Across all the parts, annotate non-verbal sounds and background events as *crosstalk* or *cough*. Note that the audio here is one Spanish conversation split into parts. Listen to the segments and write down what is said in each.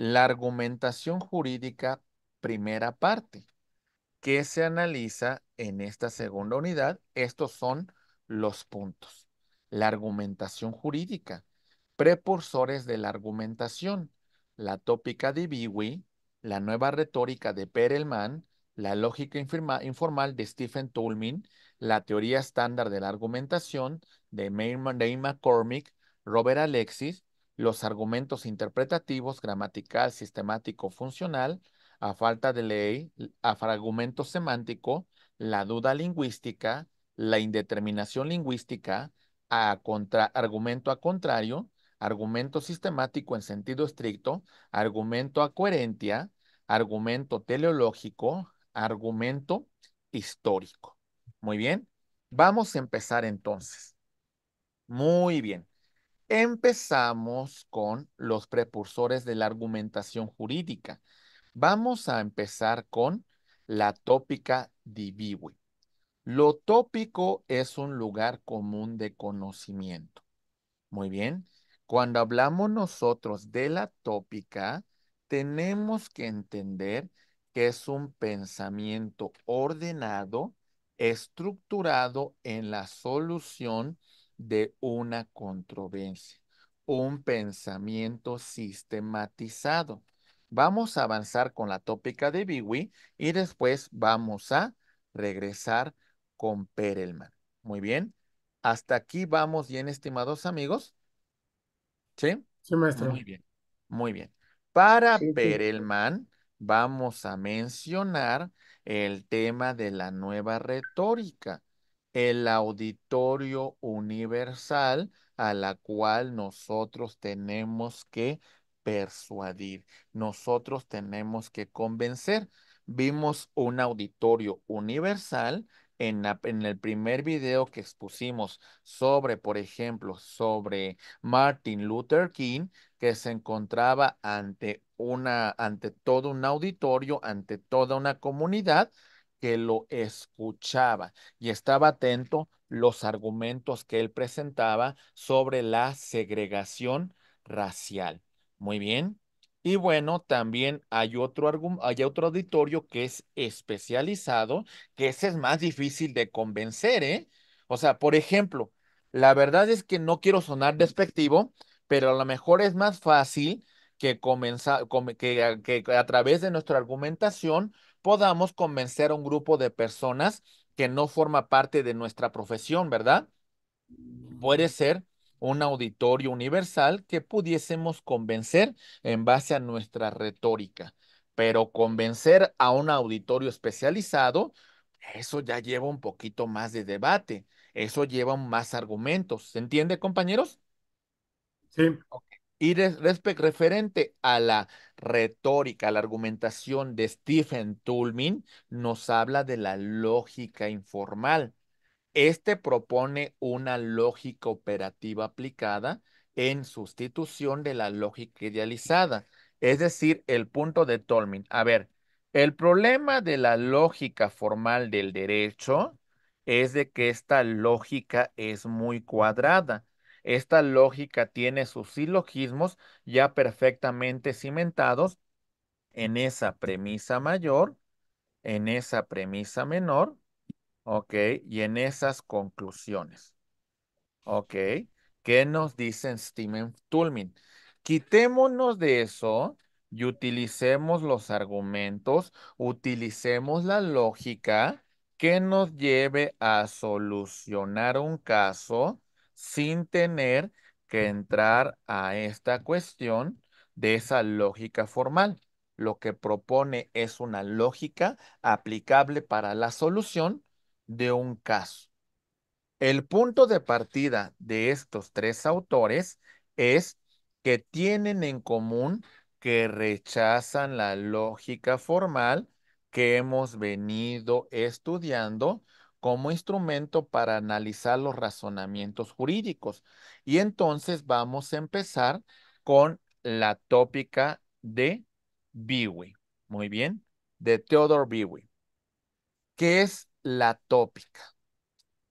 La argumentación jurídica, primera parte. ¿Qué se analiza en esta segunda unidad? Estos son los puntos. La argumentación jurídica, precursores de la argumentación, la tópica de Biwi, la nueva retórica de Perelman, la lógica informal de Stephen Toulmin, la teoría estándar de la argumentación de, May McCormick, Robert Alexis, los argumentos interpretativos, gramatical, sistemático, funcional, a falta de ley, a fragmento semántico, la duda lingüística, la indeterminación lingüística, a contra, argumento a contrario, argumento sistemático en sentido estricto, argumento a coherencia, argumento teleológico, argumento histórico. Muy bien, vamos a empezar entonces. Muy bien. Empezamos con los precursores de la argumentación jurídica. Vamos a empezar con la tópica divi. Lo tópico es un lugar común de conocimiento. Muy bien. Cuando hablamos nosotros de la tópica, tenemos que entender que es un pensamiento ordenado, estructurado en la solución de una controversia, un pensamiento sistematizado. Vamos a avanzar con la tópica de Biwi y después vamos a regresar con Perelman. Muy bien. Hasta aquí vamos bien, estimados amigos. ¿Sí? maestro. Muy bien. Muy bien. Para Perelman vamos a mencionar el tema de la nueva retórica el auditorio universal a la cual nosotros tenemos que persuadir, nosotros tenemos que convencer. Vimos un auditorio universal en, el primer video que expusimos sobre, por ejemplo, sobre Martin Luther King, que se encontraba ante ante todo un auditorio, ante toda una comunidad, que lo escuchaba y estaba atento los argumentos que él presentaba sobre la segregación racial. Muy bien. Y bueno, también hay otro, hay otro auditorio que es especializado, que ese es más difícil de convencer, ¿eh? O sea, por ejemplo, la verdad es que no quiero sonar despectivo, pero a lo mejor es más fácil que, comenzar, que a través de nuestra argumentación podamos convencer a un grupo de personas que no forma parte de nuestra profesión, ¿verdad? Puede mm. ser un auditorio universal que pudiésemos convencer en base a nuestra retórica, pero convencer a un auditorio especializado, eso ya lleva un poquito más de debate, eso lleva más argumentos. ¿Se entiende, compañeros? Sí. Y referente a la retórica, a la argumentación de Stephen Toulmin, nos habla de la lógica informal. Este propone una lógica operativa aplicada en sustitución de la lógica idealizada. Es decir, el punto de Toulmin. A ver, el problema de la lógica formal del derecho es de que esta lógica es muy cuadrada esta lógica tiene sus silogismos ya perfectamente cimentados en esa premisa mayor, en esa premisa menor, ¿ok? Y en esas conclusiones, ¿ok? ¿Qué nos dicen Steven Tulmin? Quitémonos de eso y utilicemos los argumentos, utilicemos la lógica que nos lleve a solucionar un caso sin tener que entrar a esta cuestión de esa lógica formal. Lo que propone es una lógica aplicable para la solución de un caso. El punto de partida de estos tres autores es que tienen en común que rechazan la lógica formal que hemos venido estudiando como instrumento para analizar los razonamientos jurídicos. Y entonces vamos a empezar con la tópica de Biwi. Muy bien, de Theodore Biwi. ¿Qué es la tópica?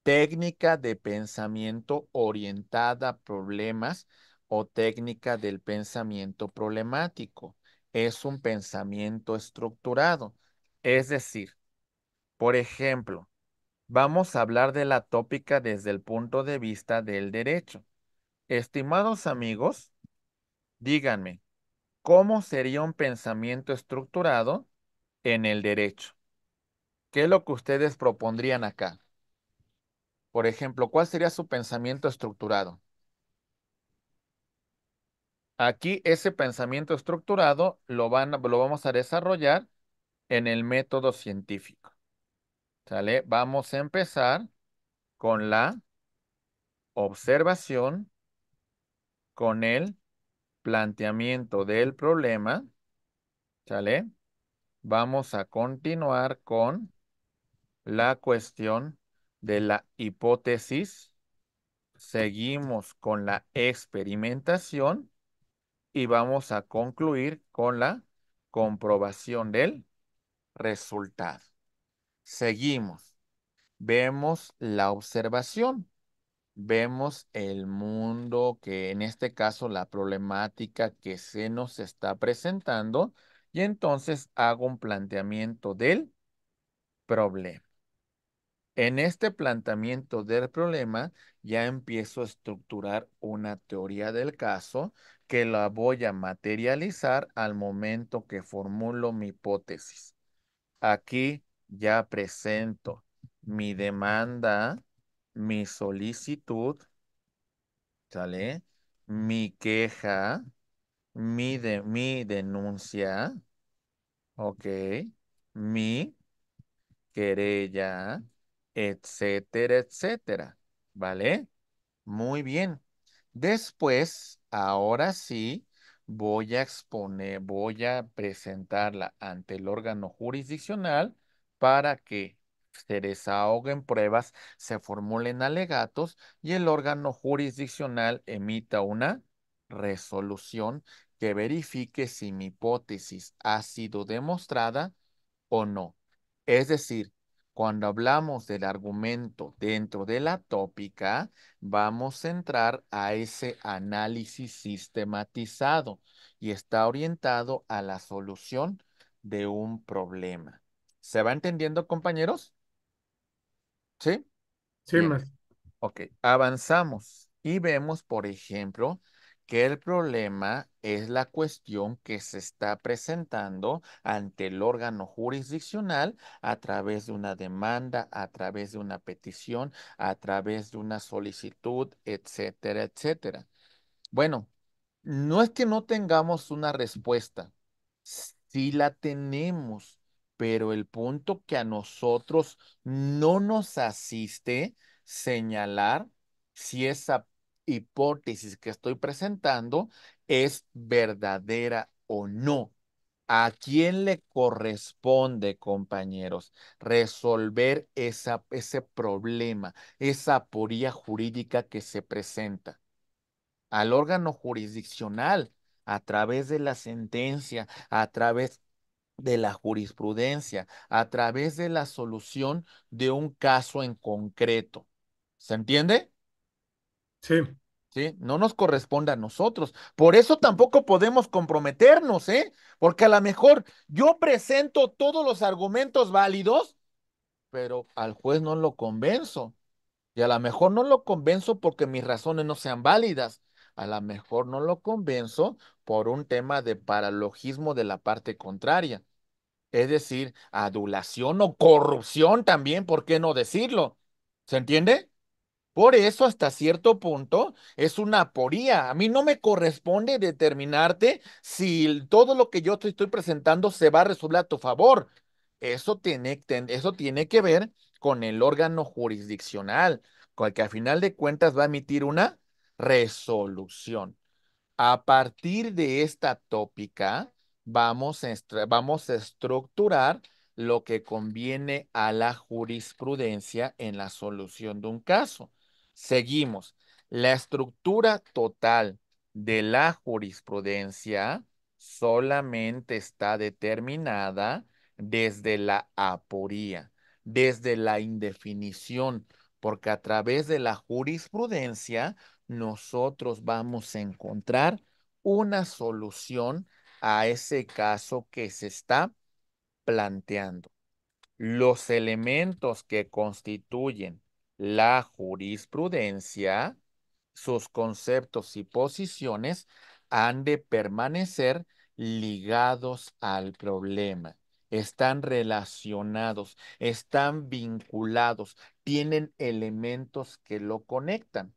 Técnica de pensamiento orientada a problemas o técnica del pensamiento problemático. Es un pensamiento estructurado. Es decir, por ejemplo, Vamos a hablar de la tópica desde el punto de vista del derecho. Estimados amigos, díganme, ¿cómo sería un pensamiento estructurado en el derecho? ¿Qué es lo que ustedes propondrían acá? Por ejemplo, ¿cuál sería su pensamiento estructurado? Aquí ese pensamiento estructurado lo, van, lo vamos a desarrollar en el método científico. ¿Sale? Vamos a empezar con la observación, con el planteamiento del problema. ¿Sale? Vamos a continuar con la cuestión de la hipótesis. Seguimos con la experimentación y vamos a concluir con la comprobación del resultado. Seguimos. Vemos la observación. Vemos el mundo que en este caso la problemática que se nos está presentando y entonces hago un planteamiento del problema. En este planteamiento del problema ya empiezo a estructurar una teoría del caso que la voy a materializar al momento que formulo mi hipótesis. Aquí ya presento mi demanda, mi solicitud, ¿sale? Mi queja, mi, mi denuncia, ¿ok? Mi querella, etcétera, etcétera, ¿vale? Muy bien. Después, ahora sí, voy a exponer, voy a presentarla ante el órgano jurisdiccional para que se desahoguen pruebas, se formulen alegatos y el órgano jurisdiccional emita una resolución que verifique si mi hipótesis ha sido demostrada o no. Es decir, cuando hablamos del argumento dentro de la tópica, vamos a entrar a ese análisis sistematizado y está orientado a la solución de un problema. ¿Se va entendiendo, compañeros? ¿Sí? Sí, más. Ok, avanzamos y vemos, por ejemplo, que el problema es la cuestión que se está presentando ante el órgano jurisdiccional a través de una demanda, a través de una petición, a través de una solicitud, etcétera, etcétera. Bueno, no es que no tengamos una respuesta, sí la tenemos, pero el punto que a nosotros no nos asiste señalar si esa hipótesis que estoy presentando es verdadera o no. ¿A quién le corresponde, compañeros, resolver esa, ese problema, esa apuría jurídica que se presenta? Al órgano jurisdiccional, a través de la sentencia, a través de la jurisprudencia a través de la solución de un caso en concreto. ¿Se entiende? Sí. ¿Sí? No nos corresponde a nosotros. Por eso tampoco podemos comprometernos, ¿eh? Porque a lo mejor yo presento todos los argumentos válidos, pero al juez no lo convenzo. Y a lo mejor no lo convenzo porque mis razones no sean válidas a lo mejor no lo convenzo por un tema de paralogismo de la parte contraria. Es decir, adulación o corrupción también, ¿por qué no decirlo? ¿Se entiende? Por eso, hasta cierto punto, es una aporía. A mí no me corresponde determinarte si todo lo que yo te estoy presentando se va a resolver a tu favor. Eso tiene, eso tiene que ver con el órgano jurisdiccional, con el que a final de cuentas va a emitir una resolución. A partir de esta tópica, vamos a, vamos a estructurar lo que conviene a la jurisprudencia en la solución de un caso. Seguimos. La estructura total de la jurisprudencia solamente está determinada desde la aporía, desde la indefinición, porque a través de la jurisprudencia nosotros vamos a encontrar una solución a ese caso que se está planteando. Los elementos que constituyen la jurisprudencia, sus conceptos y posiciones han de permanecer ligados al problema, están relacionados, están vinculados, tienen elementos que lo conectan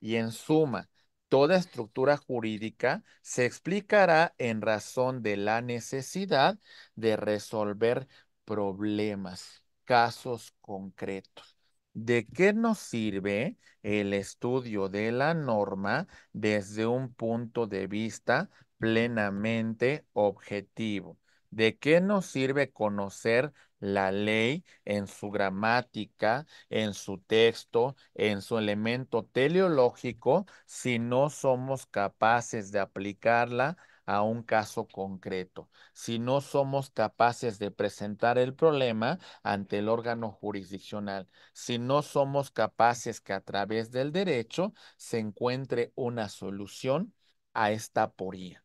y en suma, toda estructura jurídica se explicará en razón de la necesidad de resolver problemas, casos concretos. ¿De qué nos sirve el estudio de la norma desde un punto de vista plenamente objetivo? ¿De qué nos sirve conocer la ley en su gramática, en su texto, en su elemento teleológico, si no somos capaces de aplicarla a un caso concreto, si no somos capaces de presentar el problema ante el órgano jurisdiccional, si no somos capaces que a través del derecho se encuentre una solución a esta poría.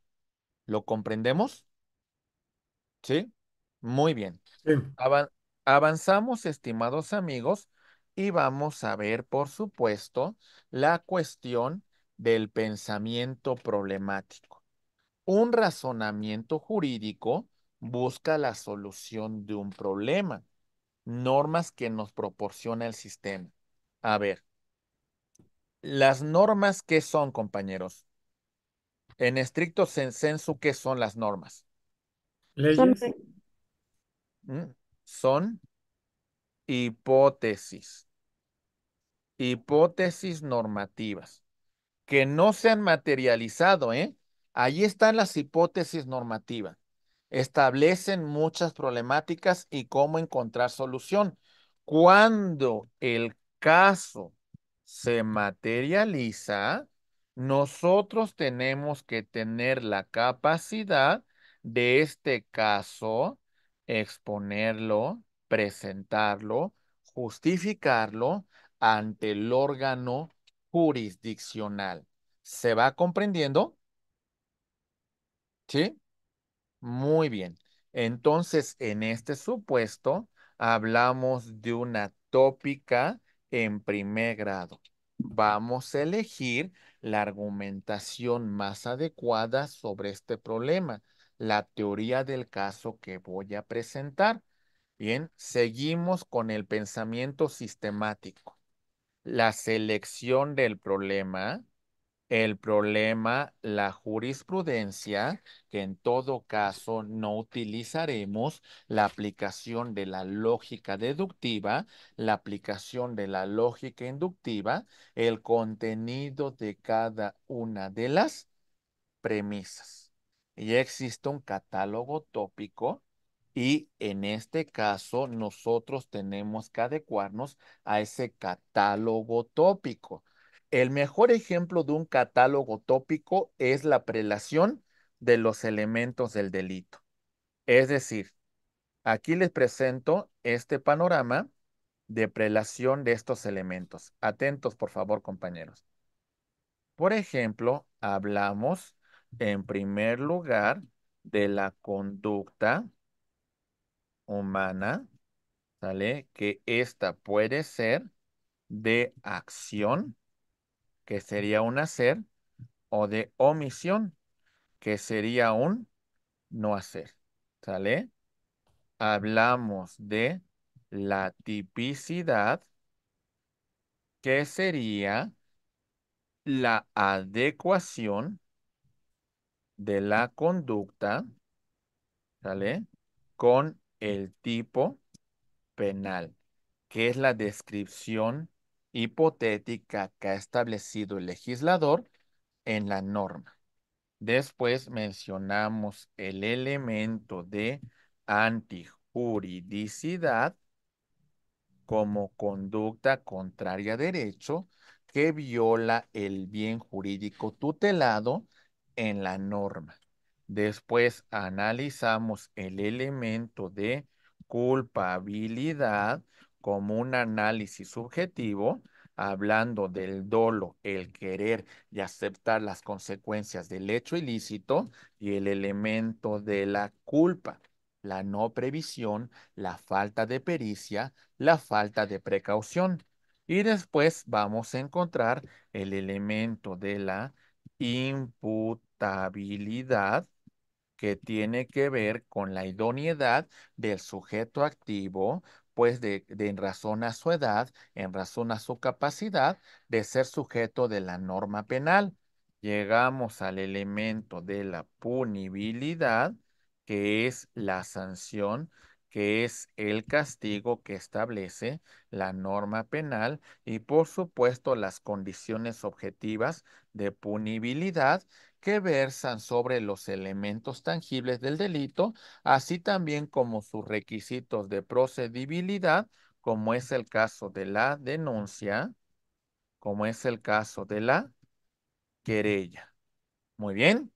¿Lo comprendemos? ¿Sí? Muy bien. avanzamos, estimados amigos, y vamos a ver, por supuesto, la cuestión del pensamiento problemático. Un razonamiento jurídico busca la solución de un problema, normas que nos proporciona el sistema. A ver, las normas, ¿qué son, compañeros? En estricto senso, ¿qué son las normas? son hipótesis, hipótesis normativas, que no se han materializado, ¿eh? Allí están las hipótesis normativas. Establecen muchas problemáticas y cómo encontrar solución. Cuando el caso se materializa, nosotros tenemos que tener la capacidad de este caso exponerlo, presentarlo, justificarlo ante el órgano jurisdiccional. ¿Se va comprendiendo? ¿Sí? Muy bien. Entonces, en este supuesto, hablamos de una tópica en primer grado. Vamos a elegir la argumentación más adecuada sobre este problema la teoría del caso que voy a presentar. Bien, seguimos con el pensamiento sistemático. La selección del problema, el problema, la jurisprudencia, que en todo caso no utilizaremos, la aplicación de la lógica deductiva, la aplicación de la lógica inductiva, el contenido de cada una de las premisas ya existe un catálogo tópico y en este caso nosotros tenemos que adecuarnos a ese catálogo tópico. El mejor ejemplo de un catálogo tópico es la prelación de los elementos del delito. Es decir, aquí les presento este panorama de prelación de estos elementos. Atentos, por favor, compañeros. Por ejemplo, hablamos en primer lugar, de la conducta humana, ¿sale? Que esta puede ser de acción, que sería un hacer, o de omisión, que sería un no hacer, ¿sale? Hablamos de la tipicidad, que sería la adecuación de la conducta, ¿sale? Con el tipo penal, que es la descripción hipotética que ha establecido el legislador en la norma. Después mencionamos el elemento de antijuridicidad como conducta contraria a derecho que viola el bien jurídico tutelado en la norma. Después analizamos el elemento de culpabilidad como un análisis subjetivo, hablando del dolo, el querer y aceptar las consecuencias del hecho ilícito y el elemento de la culpa, la no previsión, la falta de pericia, la falta de precaución. Y después vamos a encontrar el elemento de la imputación que tiene que ver con la idoneidad del sujeto activo, pues de, en razón a su edad, en razón a su capacidad de ser sujeto de la norma penal. Llegamos al elemento de la punibilidad, que es la sanción, que es el castigo que establece la norma penal y por supuesto las condiciones objetivas de punibilidad que versan sobre los elementos tangibles del delito, así también como sus requisitos de procedibilidad, como es el caso de la denuncia, como es el caso de la querella. Muy bien.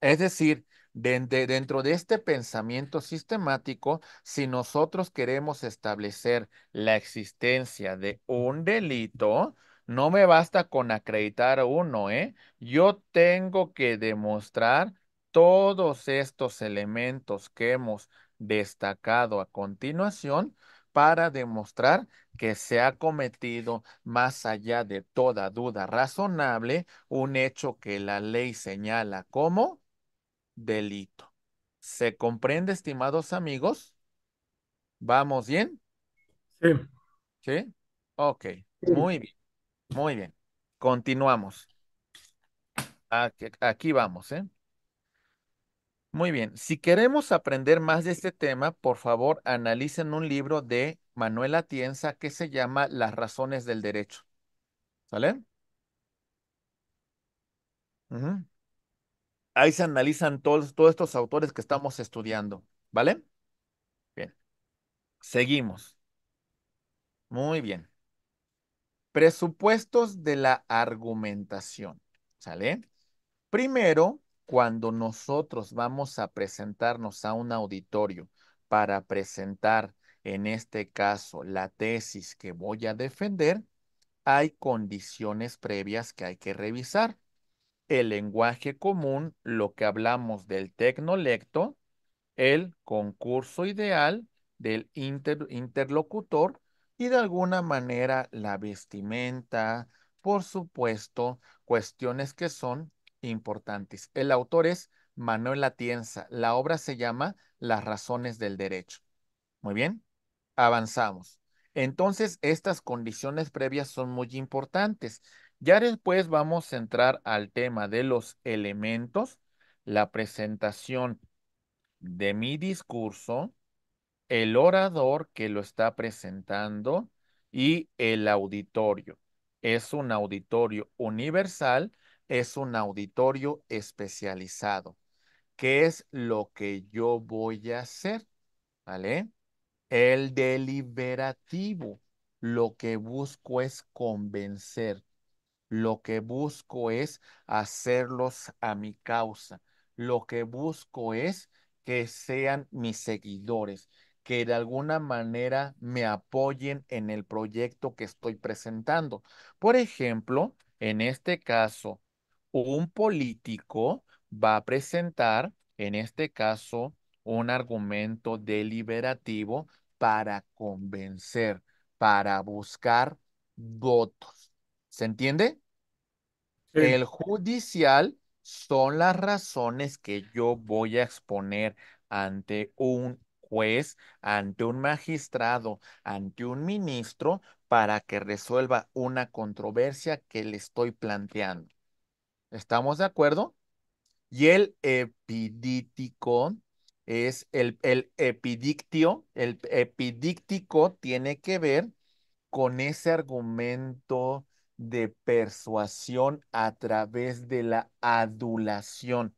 Es decir, dentro de este pensamiento sistemático, si nosotros queremos establecer la existencia de un delito, no me basta con acreditar uno, ¿eh? Yo tengo que demostrar todos estos elementos que hemos destacado a continuación para demostrar que se ha cometido, más allá de toda duda razonable, un hecho que la ley señala como delito. ¿Se comprende, estimados amigos? ¿Vamos bien? Sí. ¿Sí? Ok, muy bien. Muy bien. Continuamos. Aquí, vamos, ¿eh? Muy bien. Si queremos aprender más de este tema, por favor, analicen un libro de Manuel Atienza que se llama Las razones del derecho. ¿Sale? Ahí se analizan todos, todos estos autores que estamos estudiando. ¿Vale? Bien. Seguimos. Muy bien. Presupuestos de la argumentación. ¿Sale? Primero, cuando nosotros vamos a presentarnos a un auditorio para presentar, en este caso, la tesis que voy a defender, hay condiciones previas que hay que revisar. El lenguaje común, lo que hablamos del tecnolecto, el concurso ideal del interlocutor y de alguna manera la vestimenta, por supuesto, cuestiones que son importantes. El autor es Manuel Atienza. La obra se llama Las razones del derecho. Muy bien, avanzamos. Entonces, estas condiciones previas son muy importantes. Ya después vamos a entrar al tema de los elementos, la presentación de mi discurso, el orador que lo está presentando y el auditorio. Es un auditorio universal, es un auditorio especializado. ¿Qué es lo que yo voy a hacer? ¿Vale? El deliberativo. Lo que busco es convencer. Lo que busco es hacerlos a mi causa. Lo que busco es que sean mis seguidores, que de alguna manera me apoyen en el proyecto que estoy presentando. Por ejemplo, en este caso, un político va a presentar, en este caso, un argumento deliberativo para convencer, para buscar votos. ¿Se entiende? El judicial son las razones que yo voy a exponer ante un juez, ante un magistrado, ante un ministro, para que resuelva una controversia que le estoy planteando. ¿Estamos de acuerdo? Y el epidítico es el, el epidictio, el epidíctico tiene que ver con ese argumento de persuasión a través de la adulación.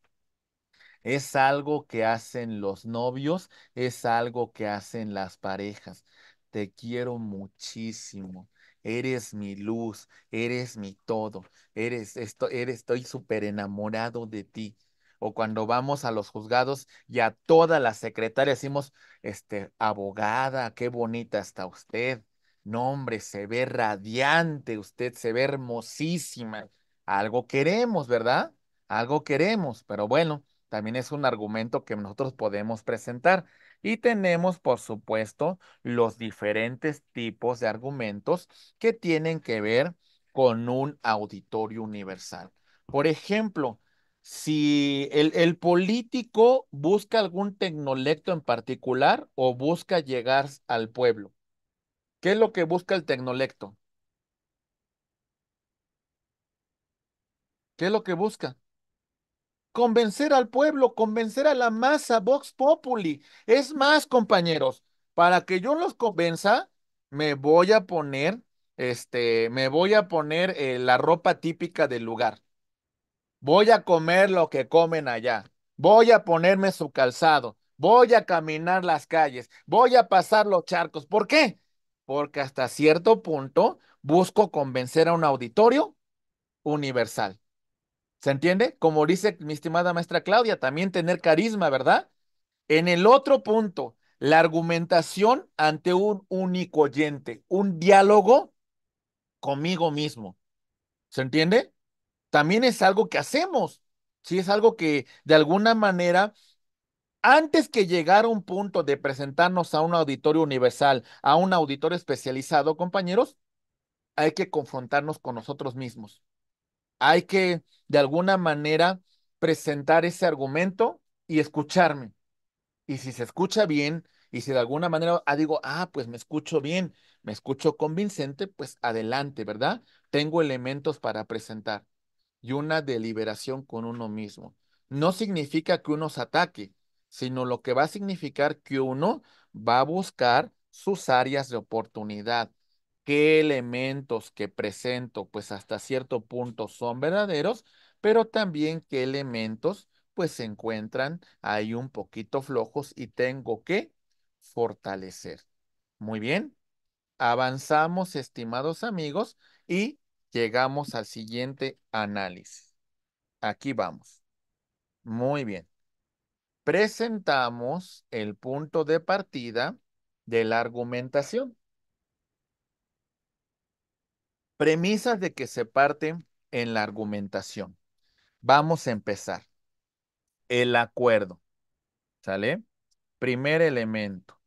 Es algo que hacen los novios, es algo que hacen las parejas. Te quiero muchísimo. Eres mi luz, eres mi todo. Eres esto, eres estoy súper enamorado de ti. O cuando vamos a los juzgados y a todas las secretarias decimos, este, abogada, qué bonita está usted. No, hombre, se ve radiante, usted se ve hermosísima. Algo queremos, ¿verdad? Algo queremos, pero bueno, también es un argumento que nosotros podemos presentar. Y tenemos, por supuesto, los diferentes tipos de argumentos que tienen que ver con un auditorio universal. Por ejemplo, si el, político busca algún tecnolecto en particular o busca llegar al pueblo, ¿qué es lo que busca el tecnolecto? ¿Qué es lo que busca? convencer al pueblo, convencer a la masa, Vox Populi. Es más, compañeros, para que yo los convenza, me voy a poner, este, me voy a poner eh, la ropa típica del lugar. Voy a comer lo que comen allá. Voy a ponerme su calzado. Voy a caminar las calles. Voy a pasar los charcos. ¿Por qué? Porque hasta cierto punto busco convencer a un auditorio universal. ¿Se entiende? Como dice mi estimada maestra Claudia, también tener carisma, ¿verdad? En el otro punto, la argumentación ante un único oyente, un diálogo conmigo mismo. ¿Se entiende? También es algo que hacemos, ¿sí? Es algo que de alguna manera, antes que llegar a un punto de presentarnos a un auditorio universal, a un auditorio especializado, compañeros, hay que confrontarnos con nosotros mismos hay que de alguna manera presentar ese argumento y escucharme. Y si se escucha bien, y si de alguna manera ah, digo, ah, pues me escucho bien, me escucho convincente, pues adelante, ¿verdad? Tengo elementos para presentar y una deliberación con uno mismo. No significa que uno se ataque, sino lo que va a significar que uno va a buscar sus áreas de oportunidad, qué elementos que presento, pues hasta cierto punto son verdaderos, pero también qué elementos, pues se encuentran ahí un poquito flojos y tengo que fortalecer. Muy bien, avanzamos, estimados amigos, y llegamos al siguiente análisis. Aquí vamos. Muy bien. Presentamos el punto de partida de la argumentación. Premisas de que se parten en la argumentación. Vamos a empezar. El acuerdo. ¿Sale? Primer elemento.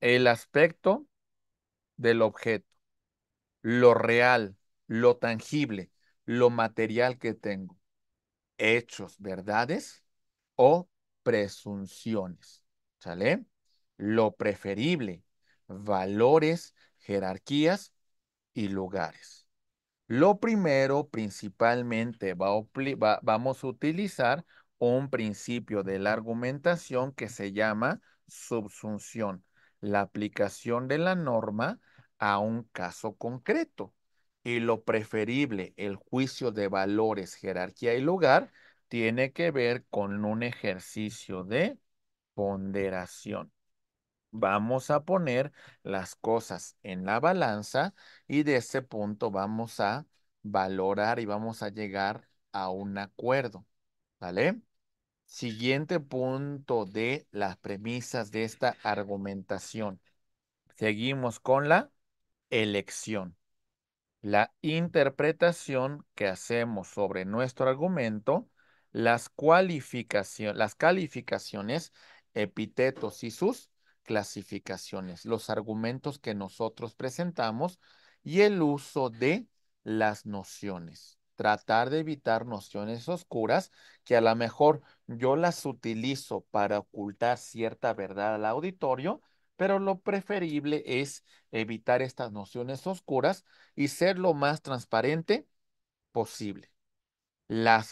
El aspecto del objeto. Lo real, lo tangible, lo material que tengo. Hechos, verdades o presunciones. ¿Sale? Lo preferible, valores, jerarquías y lugares. Lo primero, principalmente, vamos a utilizar un principio de la argumentación que se llama subsunción, la aplicación de la norma a un caso concreto. Y lo preferible, el juicio de valores, jerarquía y lugar, tiene que ver con un ejercicio de ponderación. Vamos a poner las cosas en la balanza y de ese punto vamos a valorar y vamos a llegar a un acuerdo. ¿Vale? Siguiente punto de las premisas de esta argumentación. Seguimos con la elección. La interpretación que hacemos sobre nuestro argumento, las, las calificaciones, epítetos y sus clasificaciones, los argumentos que nosotros presentamos y el uso de las nociones. Tratar de evitar nociones oscuras que a lo mejor yo las utilizo para ocultar cierta verdad al auditorio, pero lo preferible es evitar estas nociones oscuras y ser lo más transparente posible. la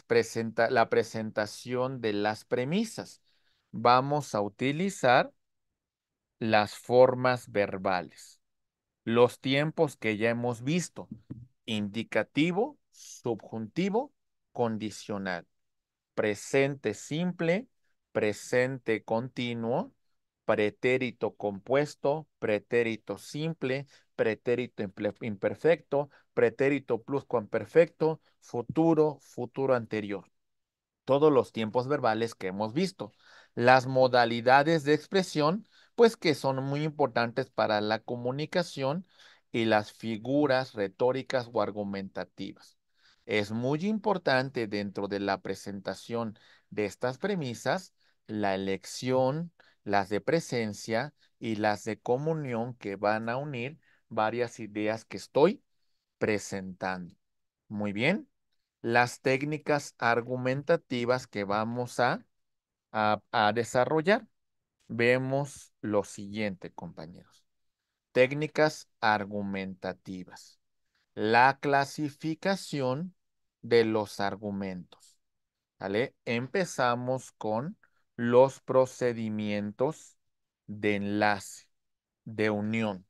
presentación de las premisas. Vamos a utilizar las formas verbales, los tiempos que ya hemos visto, indicativo, subjuntivo, condicional, presente simple, presente continuo, pretérito compuesto, pretérito simple, pretérito imperfecto, pretérito pluscuamperfecto, futuro, futuro anterior. Todos los tiempos verbales que hemos visto. Las modalidades de expresión pues que son muy importantes para la comunicación y las figuras retóricas o argumentativas. Es muy importante dentro de la presentación de estas premisas la elección, las de presencia y las de comunión que van a unir varias ideas que estoy presentando. Muy bien. Las técnicas argumentativas que vamos a, desarrollar vemos lo siguiente, compañeros. Técnicas argumentativas. La clasificación de los argumentos. Empezamos con los procedimientos de enlace, de unión.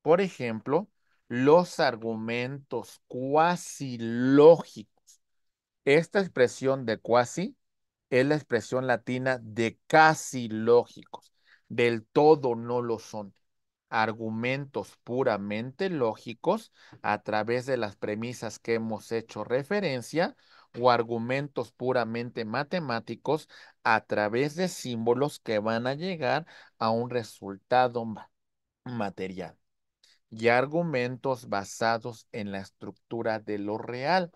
Por ejemplo, los argumentos cuasi lógicos. Esta expresión de cuasi es la expresión latina de casi lógicos. Del todo no lo son. Argumentos puramente lógicos a través de las premisas que hemos hecho referencia o argumentos puramente matemáticos a través de símbolos que van a llegar a un resultado material y argumentos basados en la estructura de lo real.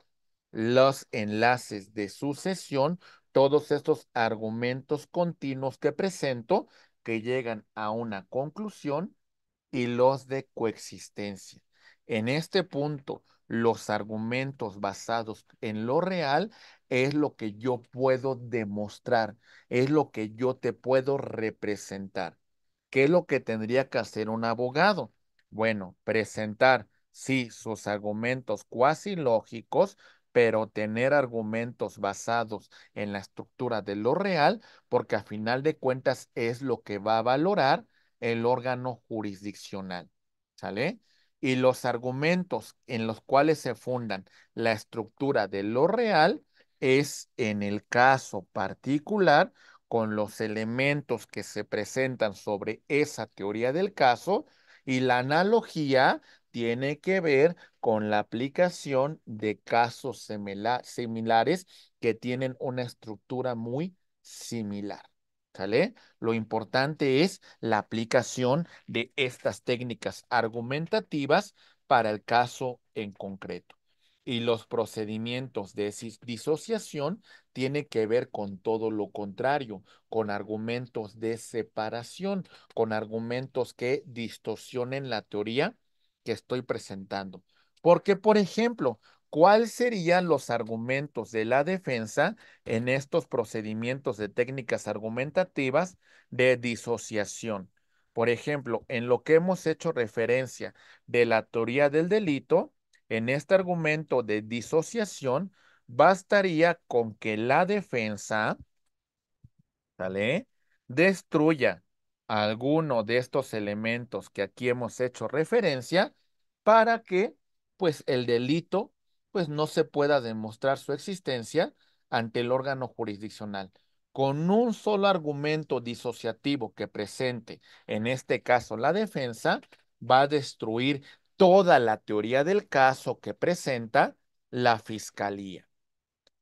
Los enlaces de sucesión todos estos argumentos continuos que presento que llegan a una conclusión y los de coexistencia. En este punto, los argumentos basados en lo real es lo que yo puedo demostrar, es lo que yo te puedo representar. ¿Qué es lo que tendría que hacer un abogado? Bueno, presentar, sí, sus argumentos cuasi lógicos, pero tener argumentos basados en la estructura de lo real, porque a final de cuentas es lo que va a valorar el órgano jurisdiccional. ¿Sale? Y los argumentos en los cuales se fundan la estructura de lo real es en el caso particular con los elementos que se presentan sobre esa teoría del caso y la analogía tiene que ver con la aplicación de casos similares que tienen una estructura muy similar. ¿Sale? Lo importante es la aplicación de estas técnicas argumentativas para el caso en concreto. Y los procedimientos de disociación tienen que ver con todo lo contrario, con argumentos de separación, con argumentos que distorsionen la teoría que estoy presentando. Porque, por ejemplo, ¿cuáles serían los argumentos de la defensa en estos procedimientos de técnicas argumentativas de disociación? Por ejemplo, en lo que hemos hecho referencia de la teoría del delito, en este argumento de disociación, bastaría con que la defensa, ¿sale? Destruya alguno de estos elementos que aquí hemos hecho referencia para que pues el delito pues no se pueda demostrar su existencia ante el órgano jurisdiccional. Con un solo argumento disociativo que presente, en este caso la defensa, va a destruir toda la teoría del caso que presenta la fiscalía.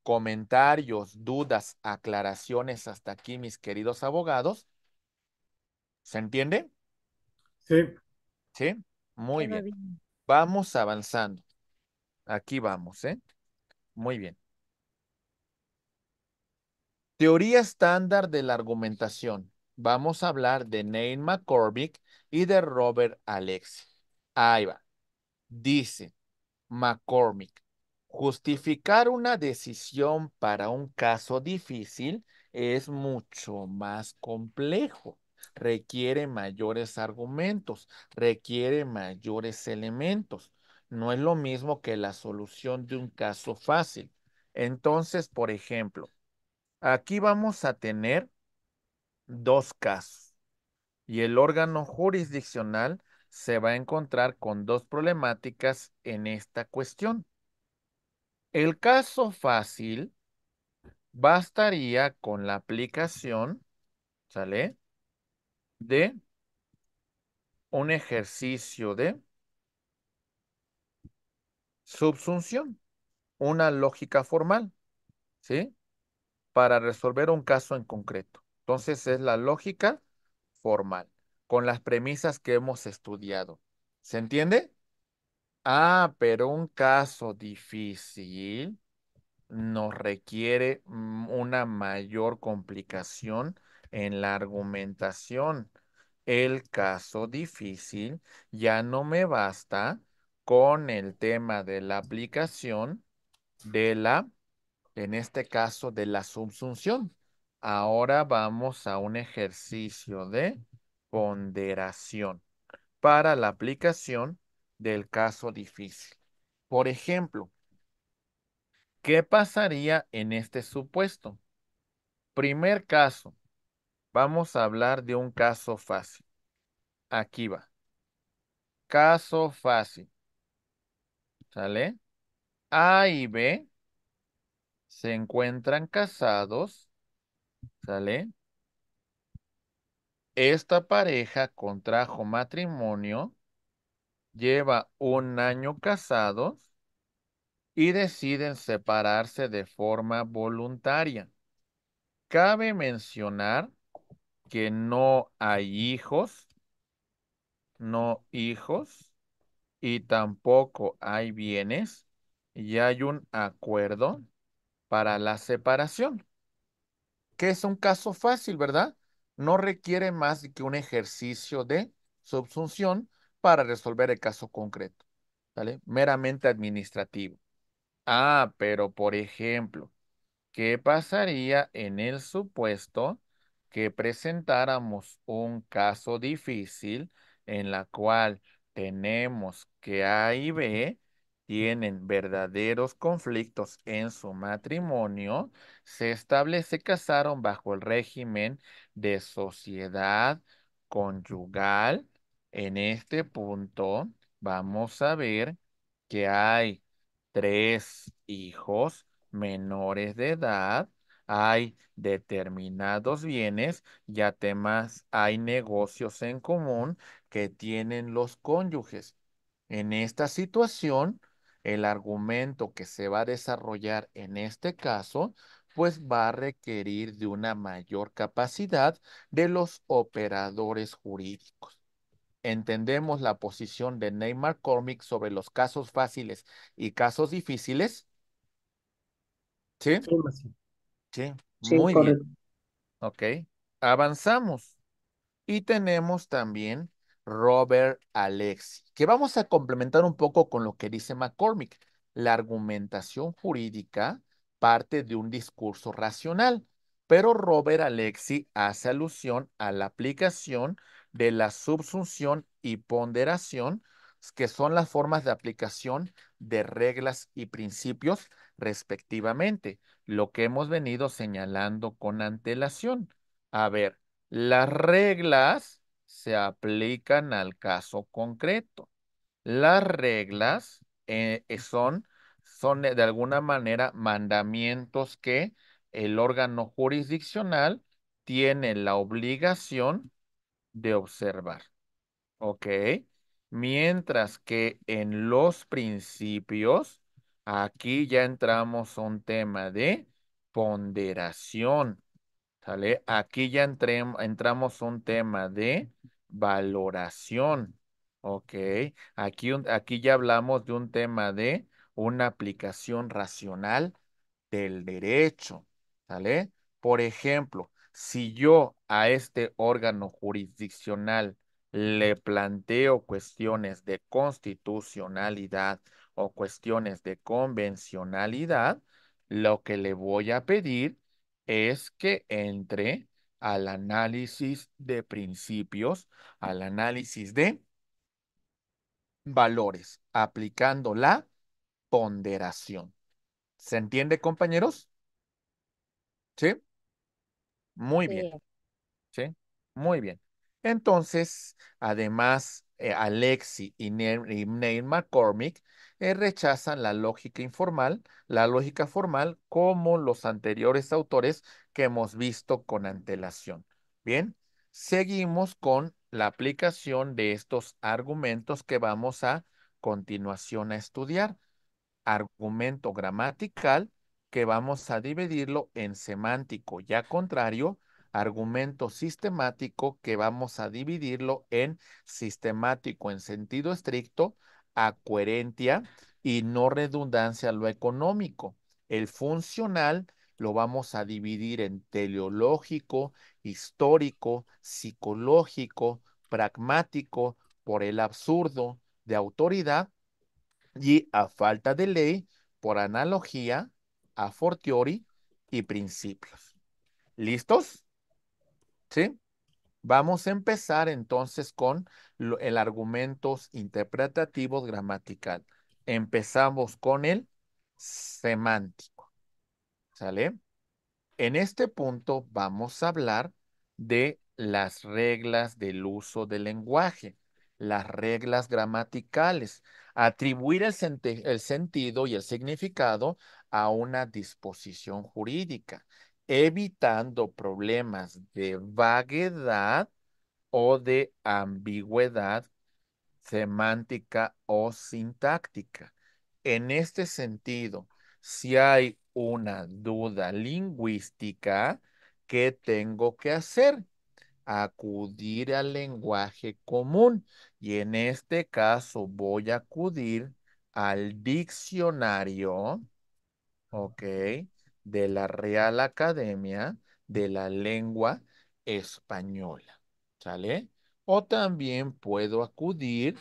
Comentarios, dudas, aclaraciones hasta aquí, mis queridos abogados. ¿Se entiende? Sí. Sí, muy bien. Vamos avanzando. Aquí vamos, ¿eh? Muy bien. Teoría estándar de la argumentación. Vamos a hablar de Neil McCormick y de Robert Alexis. Ahí va. Dice McCormick, justificar una decisión para un caso difícil es mucho más complejo requiere mayores argumentos, requiere mayores elementos. No es lo mismo que la solución de un caso fácil. Entonces, por ejemplo, aquí vamos a tener dos casos y el órgano jurisdiccional se va a encontrar con dos problemáticas en esta cuestión. El caso fácil bastaría con la aplicación, ¿sale? de un ejercicio de subsunción, una lógica formal, ¿sí? Para resolver un caso en concreto. Entonces es la lógica formal, con las premisas que hemos estudiado. ¿Se entiende? Ah, pero un caso difícil nos requiere mm, una mayor complicación en la argumentación. El caso difícil ya no me basta con el tema de la aplicación de la, en este caso, de la subsunción. Ahora vamos a un ejercicio de ponderación para la aplicación del caso difícil. Por ejemplo, ¿qué pasaría en este supuesto? Primer caso, Vamos a hablar de un caso fácil. Aquí va. Caso fácil. ¿Sale? A y B se encuentran casados. ¿Sale? Esta pareja contrajo matrimonio, lleva un año casados y deciden separarse de forma voluntaria. Cabe mencionar que no hay hijos, no hijos, y tampoco hay bienes, y hay un acuerdo para la separación, que es un caso fácil, ¿verdad? No requiere más que un ejercicio de subsunción para resolver el caso concreto, ¿vale? Meramente administrativo. Ah, pero por ejemplo, ¿qué pasaría en el supuesto que presentáramos un caso difícil en la cual tenemos que A y B tienen verdaderos conflictos en su matrimonio, se establece casaron bajo el régimen de sociedad conyugal. En este punto vamos a ver que hay tres hijos menores de edad hay determinados bienes y además hay negocios en común que tienen los cónyuges. En esta situación, el argumento que se va a desarrollar en este caso, pues va a requerir de una mayor capacidad de los operadores jurídicos. ¿Entendemos la posición de Neymar Cormick sobre los casos fáciles y casos difíciles? ¿Sí? sí Sí, muy bien. Ok, avanzamos. Y tenemos también Robert Alexi, que vamos a complementar un poco con lo que dice McCormick. La argumentación jurídica parte de un discurso racional, pero Robert Alexi hace alusión a la aplicación de la subsunción y ponderación, que son las formas de aplicación de reglas y principios respectivamente, lo que hemos venido señalando con antelación. A ver, las reglas se aplican al caso concreto. Las reglas eh, eh, son, son eh, de alguna manera mandamientos que el órgano jurisdiccional tiene la obligación de observar. ¿Ok? Mientras que en los principios Aquí ya entramos a un tema de ponderación. ¿Sale? Aquí ya entramos a un tema de valoración. ¿Ok? Aquí, aquí ya hablamos de un tema de una aplicación racional del derecho. ¿Sale? Por ejemplo, si yo a este órgano jurisdiccional le planteo cuestiones de constitucionalidad o cuestiones de convencionalidad, lo que le voy a pedir es que entre al análisis de principios, al análisis de valores, aplicando la ponderación. ¿Se entiende, compañeros? ¿Sí? Muy bien. ¿Sí? Muy bien. Entonces, además eh, Alexi y, Neil McCormick eh, rechazan la lógica informal, la lógica formal, como los anteriores autores que hemos visto con antelación. Bien, seguimos con la aplicación de estos argumentos que vamos a continuación a estudiar. Argumento gramatical que vamos a dividirlo en semántico ya contrario argumento sistemático que vamos a dividirlo en sistemático en sentido estricto, a coherencia y no redundancia lo económico. El funcional lo vamos a dividir en teleológico, histórico, psicológico, pragmático, por el absurdo de autoridad y a falta de ley, por analogía, a fortiori y principios. ¿Listos? ¿Sí? Vamos a empezar entonces con el argumentos interpretativos gramatical. Empezamos con el semántico. ¿Sale? En este punto vamos a hablar de las reglas del uso del lenguaje, las reglas gramaticales, atribuir el sentido y el significado a una disposición jurídica evitando problemas de vaguedad o de ambigüedad semántica o sintáctica. En este sentido, si hay una duda lingüística, ¿qué tengo que hacer? Acudir al lenguaje común y en este caso voy a acudir al diccionario, ¿ok? de la Real Academia de la Lengua Española. ¿Sale? O también puedo acudir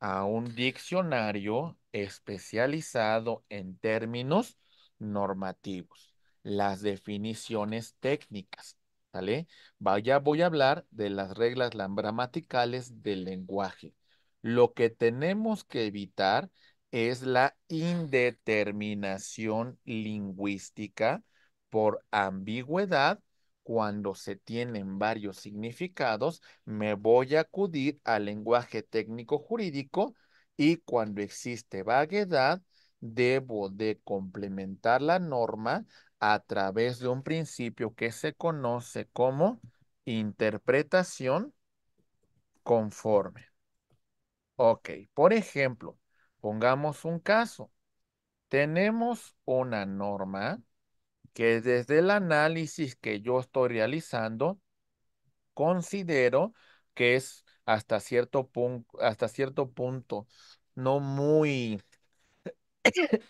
a un diccionario especializado en términos normativos, las definiciones técnicas. ¿Sale? Vaya, voy a hablar de las reglas gramaticales del lenguaje. Lo que tenemos que evitar es la indeterminación lingüística por ambigüedad. Cuando se tienen varios significados, me voy a acudir al lenguaje técnico jurídico y cuando existe vaguedad, debo de complementar la norma a través de un principio que se conoce como interpretación conforme. Ok, por ejemplo, Pongamos un caso. Tenemos una norma que desde el análisis que yo estoy realizando, considero que es hasta cierto punto, hasta cierto punto no muy, *coughs*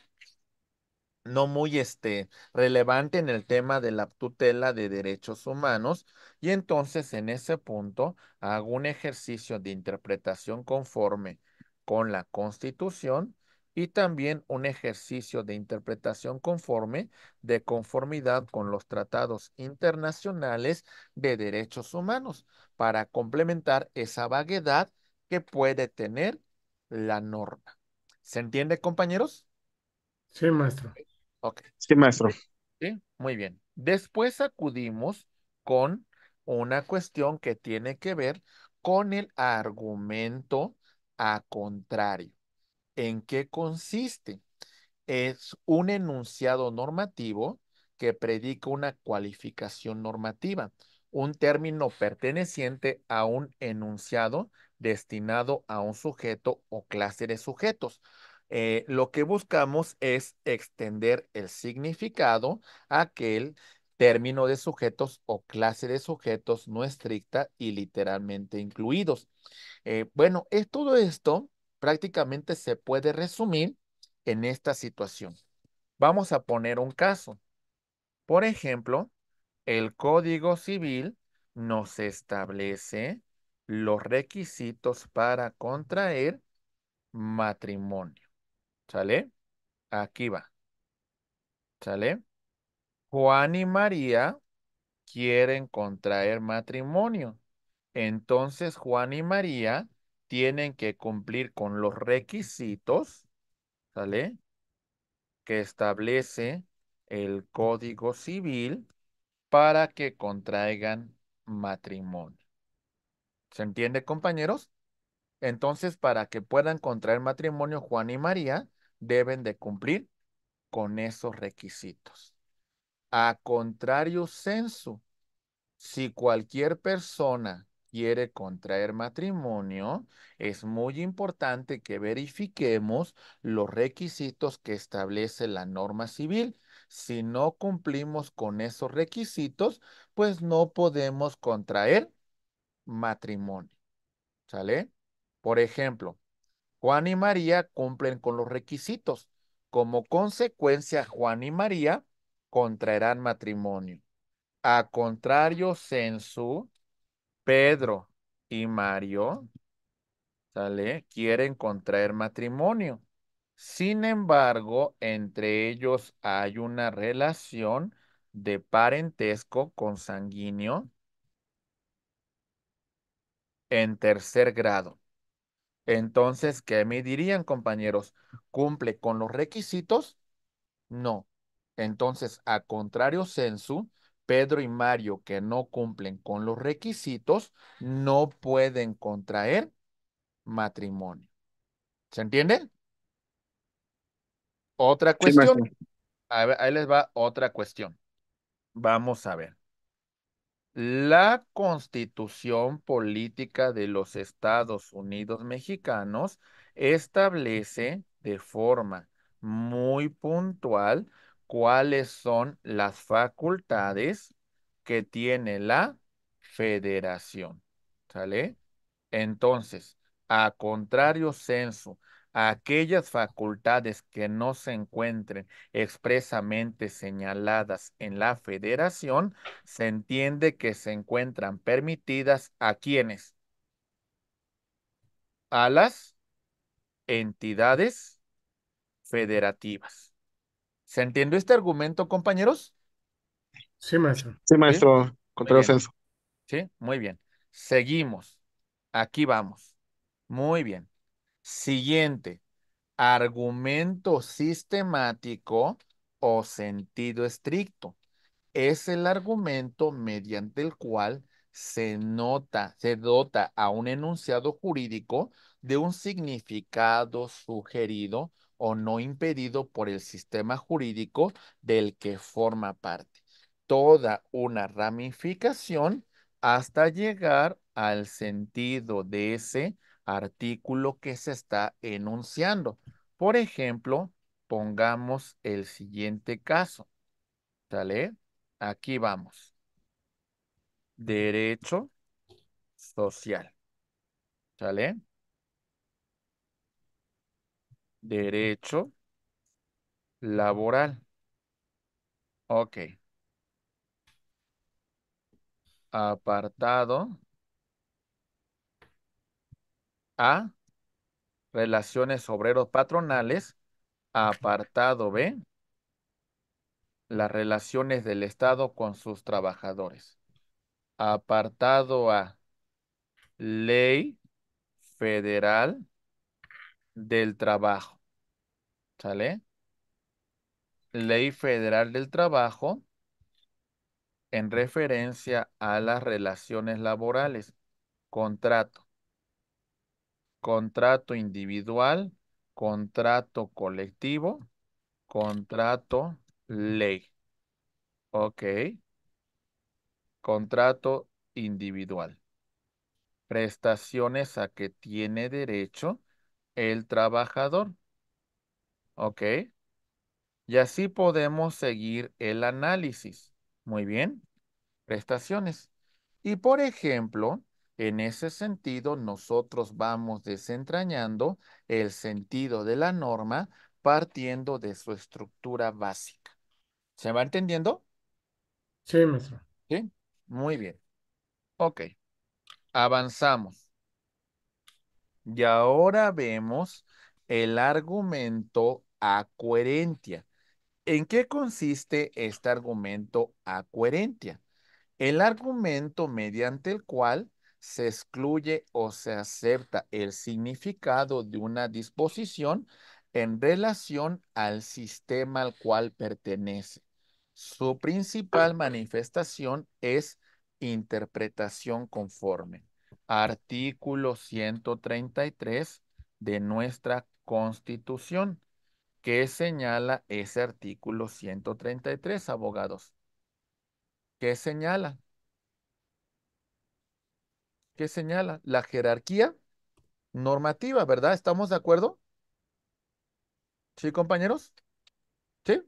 no muy este, relevante en el tema de la tutela de derechos humanos. Y entonces en ese punto hago un ejercicio de interpretación conforme con la Constitución y también un ejercicio de interpretación conforme de conformidad con los tratados internacionales de derechos humanos para complementar esa vaguedad que puede tener la norma. ¿Se entiende, compañeros? Sí, maestro. Sí, maestro. Sí, muy bien. Después acudimos con una cuestión que tiene que ver con el argumento a contrario. ¿En qué consiste? Es un enunciado normativo que predica una cualificación normativa, un término perteneciente a un enunciado destinado a un sujeto o clase de sujetos. Eh, lo que buscamos es extender el significado a aquel término de sujetos o clase de sujetos no estricta y literalmente incluidos. Eh, bueno, es todo esto prácticamente se puede resumir en esta situación. Vamos a poner un caso. Por ejemplo, el Código Civil nos establece los requisitos para contraer matrimonio. ¿Sale? Aquí va. ¿Sale? Juan y María quieren contraer matrimonio. Entonces Juan y María tienen que cumplir con los requisitos, ¿sale? Que establece el Código Civil para que contraigan matrimonio. ¿Se entiende, compañeros? Entonces, para que puedan contraer matrimonio, Juan y María deben de cumplir con esos requisitos. A contrario censo, si cualquier persona quiere contraer matrimonio, es muy importante que verifiquemos los requisitos que establece la norma civil. Si no cumplimos con esos requisitos, pues no podemos contraer matrimonio. ¿Sale? Por ejemplo, Juan y María cumplen con los requisitos. Como consecuencia, Juan y María contraerán matrimonio. A contrario Censu, Pedro y Mario, ¿sale? Quieren contraer matrimonio. Sin embargo, entre ellos hay una relación de parentesco consanguíneo en tercer grado. Entonces, ¿qué me dirían, compañeros? ¿Cumple con los requisitos? No. Entonces, a contrario Censu, Pedro y Mario que no cumplen con los requisitos no pueden contraer matrimonio. ¿Se entiende? Otra cuestión. ahí les va otra cuestión. Vamos a ver. La constitución política de los Estados Unidos mexicanos establece de forma muy puntual cuáles son las facultades que tiene la federación. ¿Sale? Entonces, a contrario censo, aquellas facultades que no se encuentren expresamente señaladas en la federación, se entiende que se encuentran permitidas a quienes? A las entidades federativas. ¿Se entiende este argumento, compañeros? Sí, maestro. Sí, maestro, censo. Sí, muy bien. Seguimos. Aquí vamos. Muy bien. Siguiente. Argumento sistemático o sentido estricto. Es el argumento mediante el cual se nota, se dota a un enunciado jurídico de un significado sugerido o no impedido por el sistema jurídico del que forma parte. Toda una ramificación hasta llegar al sentido de ese artículo que se está enunciando. Por ejemplo, pongamos el siguiente caso. ¿Sale? Aquí vamos. Derecho social. ¿Sale? Derecho laboral. Ok. Apartado A, relaciones obreros patronales. Apartado B, las relaciones del Estado con sus trabajadores. Apartado A, ley federal del trabajo. ¿Sale? Ley Federal del Trabajo en referencia a las relaciones laborales. Contrato. Contrato individual, contrato colectivo, contrato ley. Ok. Contrato individual. Prestaciones a que tiene derecho el trabajador. ¿Ok? Y así podemos seguir el análisis. Muy bien. Prestaciones. Y por ejemplo, en ese sentido, nosotros vamos desentrañando el sentido de la norma partiendo de su estructura básica. ¿Se va entendiendo? Sí, maestro. Sí, muy bien. Ok, avanzamos. Y ahora vemos el argumento a coherencia. ¿En qué consiste este argumento a coherencia? El argumento mediante el cual se excluye o se acepta el significado de una disposición en relación al sistema al cual pertenece. Su principal manifestación es interpretación conforme artículo 133 de nuestra Constitución. ¿Qué señala ese artículo 133, abogados? ¿Qué señala? ¿Qué señala? La jerarquía normativa, ¿verdad? ¿Estamos de acuerdo? ¿Sí, compañeros? ¿Sí?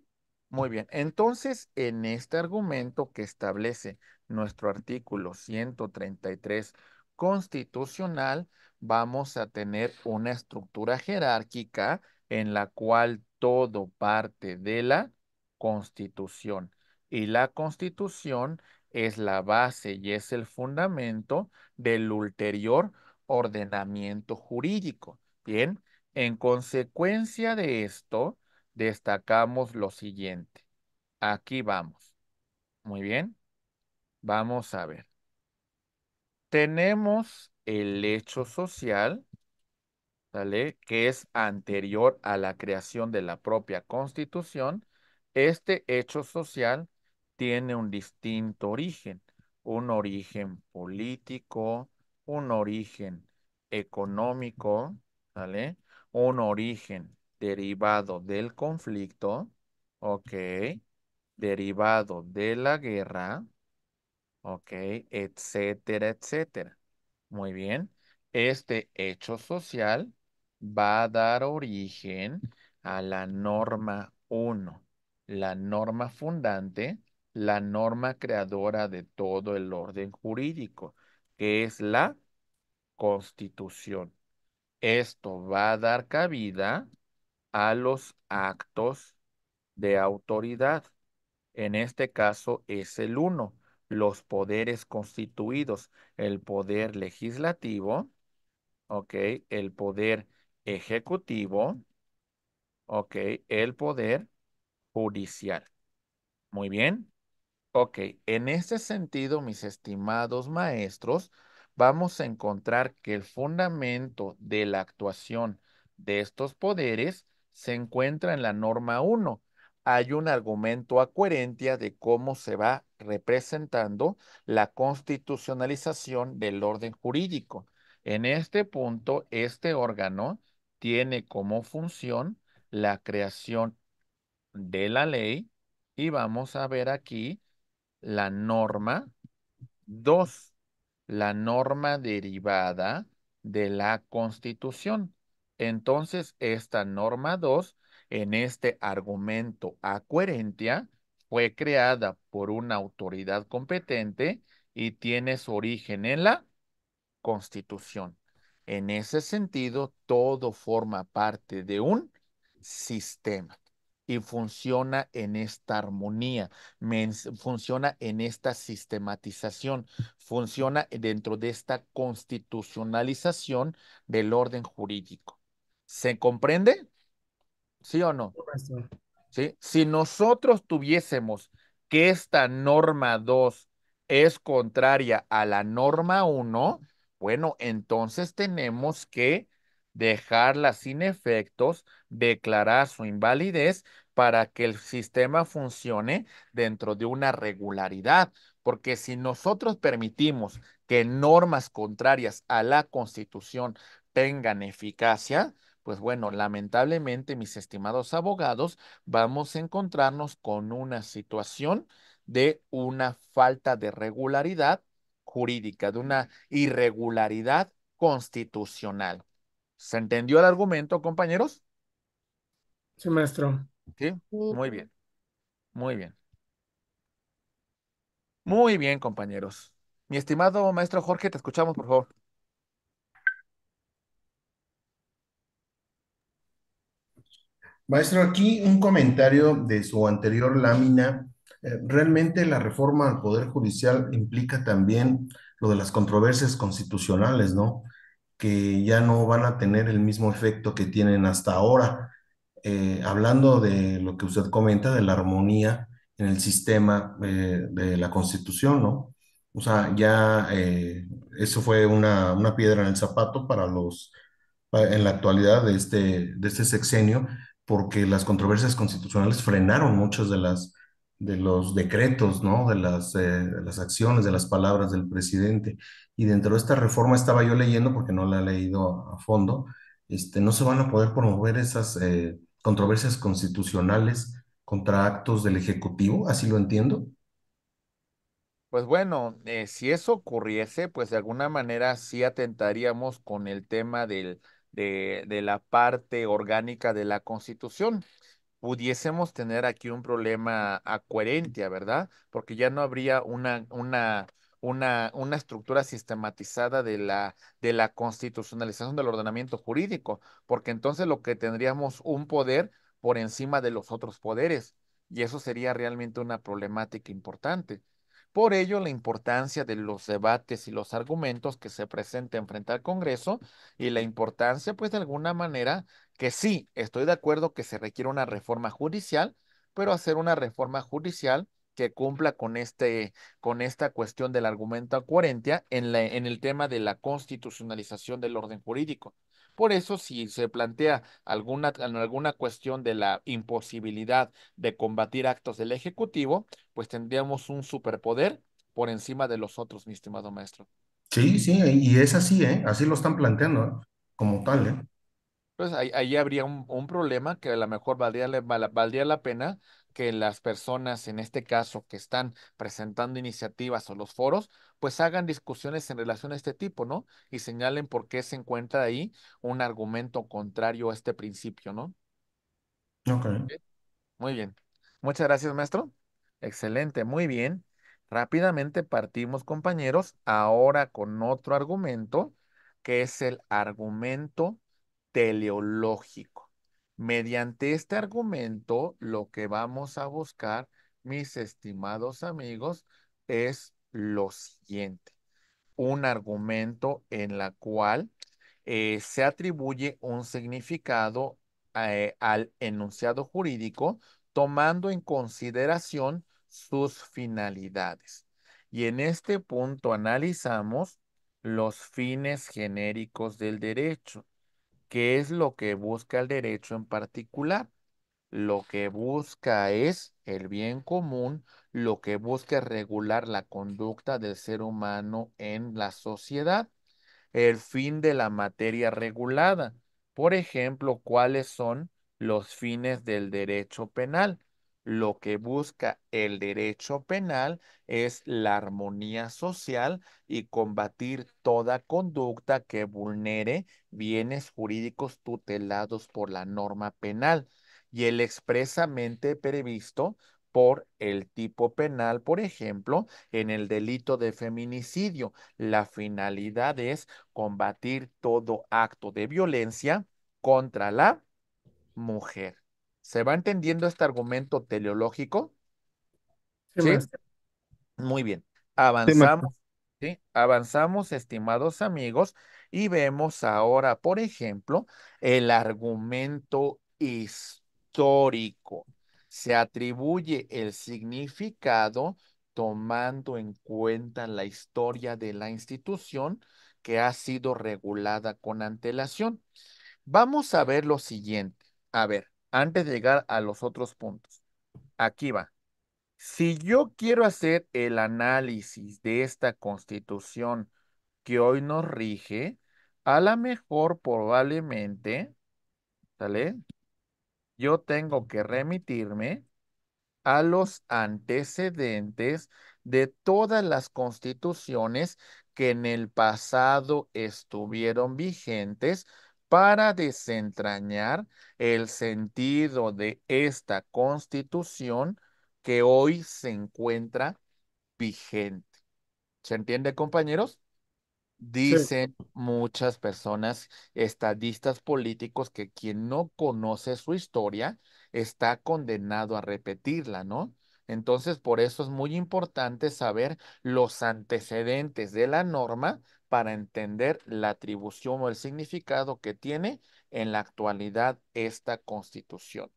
Muy bien. Entonces, en este argumento que establece nuestro artículo 133 constitucional, vamos a tener una estructura jerárquica en la cual todo parte de la constitución. Y la constitución es la base y es el fundamento del ulterior ordenamiento jurídico. Bien, en consecuencia de esto, destacamos lo siguiente. Aquí vamos. Muy bien. Vamos a ver tenemos el hecho social, ¿sale? Que es anterior a la creación de la propia constitución. Este hecho social tiene un distinto origen, un origen político, un origen económico, ¿sale? Un origen derivado del conflicto, ¿ok? Derivado de la guerra, Ok, etcétera, etcétera. Muy bien. Este hecho social va a dar origen a la norma 1, la norma fundante, la norma creadora de todo el orden jurídico, que es la constitución. Esto va a dar cabida a los actos de autoridad. En este caso es el 1 los poderes constituidos, el poder legislativo, ¿ok? El poder ejecutivo, ¿ok? El poder judicial. Muy bien. Ok, en este sentido, mis estimados maestros, vamos a encontrar que el fundamento de la actuación de estos poderes se encuentra en la norma 1, hay un argumento a coherencia de cómo se va representando la constitucionalización del orden jurídico. En este punto, este órgano tiene como función la creación de la ley y vamos a ver aquí la norma 2, la norma derivada de la Constitución. Entonces, esta norma 2 en este argumento a coherencia fue creada por una autoridad competente y tiene su origen en la Constitución. En ese sentido, todo forma parte de un sistema y funciona en esta armonía, funciona en esta sistematización, funciona dentro de esta constitucionalización del orden jurídico. ¿Se comprende? ¿Sí o no? ¿Sí? Si nosotros tuviésemos que esta norma 2 es contraria a la norma 1, bueno, entonces tenemos que dejarla sin efectos, declarar su invalidez para que el sistema funcione dentro de una regularidad. Porque si nosotros permitimos que normas contrarias a la Constitución tengan eficacia, pues bueno, lamentablemente, mis estimados abogados, vamos a encontrarnos con una situación de una falta de regularidad jurídica, de una irregularidad constitucional. ¿Se entendió el argumento, compañeros? Sí, maestro. Sí, muy bien. Muy bien. Muy bien, compañeros. Mi estimado maestro Jorge, te escuchamos, por favor. Maestro, aquí un comentario de su anterior lámina. Eh, realmente la reforma al Poder Judicial implica también lo de las controversias constitucionales, ¿no? Que ya no van a tener el mismo efecto que tienen hasta ahora. Eh, hablando de lo que usted comenta, de la armonía en el sistema eh, de la Constitución, ¿no? O sea, ya eso fue una, piedra en el zapato para los, en la actualidad de este, de este sexenio, porque las controversias constitucionales frenaron muchos de, las, de los decretos, ¿no? de, las, eh, las acciones, de las palabras del presidente. Y dentro de esta reforma estaba yo leyendo, porque no la he leído a fondo, este, no se van a poder promover esas eh, controversias constitucionales contra actos del Ejecutivo, así lo entiendo. Pues bueno, eh, si eso ocurriese, pues de alguna manera sí atentaríamos con el tema del de, de la parte orgánica de la Constitución pudiésemos tener aquí un problema a coherencia, ¿verdad? Porque ya no habría una, una, una, una estructura sistematizada de la, de la constitucionalización del ordenamiento jurídico, porque entonces lo que tendríamos un poder por encima de los otros poderes, y eso sería realmente una problemática importante. Por ello, la importancia de los debates y los argumentos que se presenten frente al Congreso y la importancia, pues, de alguna manera, que sí, estoy de acuerdo que se requiere una reforma judicial, pero hacer una reforma judicial que cumpla con este con esta cuestión del argumento a en en el tema de la constitucionalización del orden jurídico. Por eso, si se plantea alguna, alguna cuestión de la imposibilidad de combatir actos del Ejecutivo, pues tendríamos un superpoder por encima de los otros, mi estimado maestro. Sí, sí, y es así, ¿eh? Así lo están planteando, ¿eh? como tal, ¿eh? Pues ahí, habría un, problema que a lo mejor valdría la pena que las personas, en este caso, que están presentando iniciativas o los foros, pues hagan discusiones en relación a este tipo, ¿no? Y señalen por qué se encuentra ahí un argumento contrario a este principio, ¿no? Ok. Muy bien. Muchas gracias, maestro. Excelente, muy bien. Rápidamente partimos, compañeros, ahora con otro argumento, que es el argumento teleológico. Mediante este argumento, lo que vamos a buscar, mis estimados amigos, es lo siguiente. Un argumento en la cual eh, se atribuye un significado eh, al enunciado jurídico tomando en consideración sus finalidades. Y en este punto analizamos los fines genéricos del derecho. ¿Qué es lo que busca el derecho en particular? Lo que busca es el bien común, lo que busca es regular la conducta del ser humano en la sociedad, el fin de la materia regulada. Por ejemplo, ¿cuáles son los fines del derecho penal? lo que busca el derecho penal es la armonía social y combatir toda conducta que vulnere bienes jurídicos tutelados por la norma penal y el expresamente previsto por el tipo penal, por ejemplo, en el delito de feminicidio. La finalidad es combatir todo acto de violencia contra la mujer. ¿Se va entendiendo este argumento teleológico? Sí. Muy bien. Avanzamos. ¿sí? Avanzamos, estimados amigos, y vemos ahora, por ejemplo, el argumento histórico. Se atribuye el significado tomando en cuenta la historia de la institución que ha sido regulada con antelación. Vamos a ver lo siguiente. A ver, antes de llegar a los otros puntos. Aquí va. Si yo quiero hacer el análisis de esta constitución que hoy nos rige, a lo mejor probablemente, ¿sale? Yo tengo que remitirme a los antecedentes de todas las constituciones que en el pasado estuvieron vigentes para desentrañar el sentido de esta constitución que hoy se encuentra vigente. ¿Se entiende, compañeros? Dicen muchas personas, estadistas políticos, que quien no conoce su historia está condenado a repetirla, ¿no? Entonces, por eso es muy importante saber los antecedentes de la norma para entender la atribución o el significado que tiene en la actualidad esta constitución.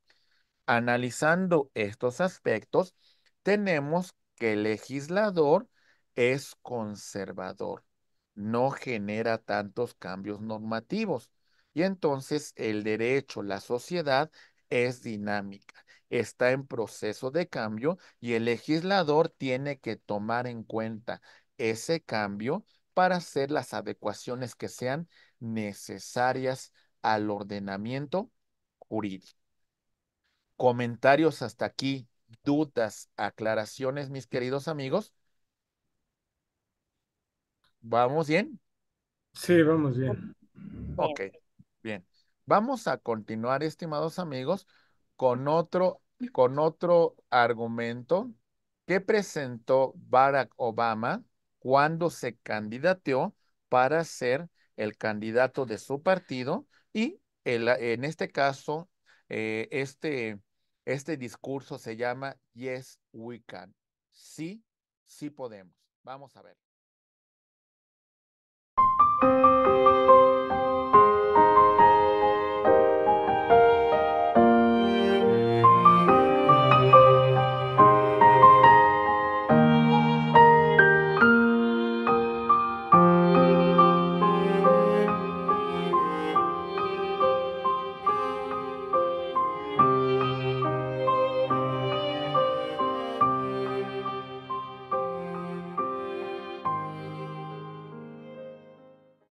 Analizando estos aspectos, tenemos que el legislador es conservador, no genera tantos cambios normativos. Y entonces el derecho, la sociedad es dinámica, está en proceso de cambio y el legislador tiene que tomar en cuenta ese cambio para hacer las adecuaciones que sean necesarias al ordenamiento jurídico. Comentarios hasta aquí, dudas, aclaraciones, mis queridos amigos. ¿Vamos bien? Sí, vamos bien. Ok, bien. Vamos a continuar, estimados amigos, con otro, con otro argumento que presentó Barack Obama cuando se candidateó para ser el candidato de su partido y en este caso, eh, este, este discurso se llama Yes, we can. Sí, sí podemos. Vamos a ver.